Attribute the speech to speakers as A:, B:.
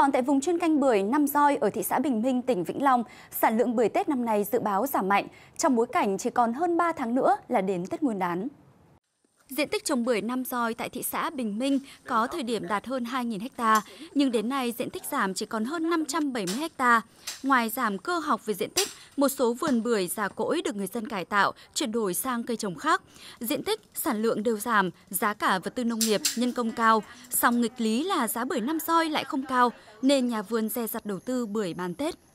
A: Còn tại vùng chuyên canh bưởi Năm Roi ở thị xã Bình Minh, tỉnh Vĩnh Long, sản lượng bưởi Tết năm nay dự báo giảm mạnh, trong bối cảnh chỉ còn hơn 3 tháng nữa là đến Tết Nguyên đán. Diện tích trồng bưởi năm roi tại thị xã Bình Minh có thời điểm đạt hơn 2.000 ha, nhưng đến nay diện tích giảm chỉ còn hơn 570 ha. Ngoài giảm cơ học về diện tích, một số vườn bưởi già cỗi được người dân cải tạo, chuyển đổi sang cây trồng khác. Diện tích, sản lượng đều giảm, giá cả vật tư nông nghiệp, nhân công cao. Song nghịch lý là giá bưởi năm roi lại không cao, nên nhà vườn dè dặt đầu tư bưởi bán Tết.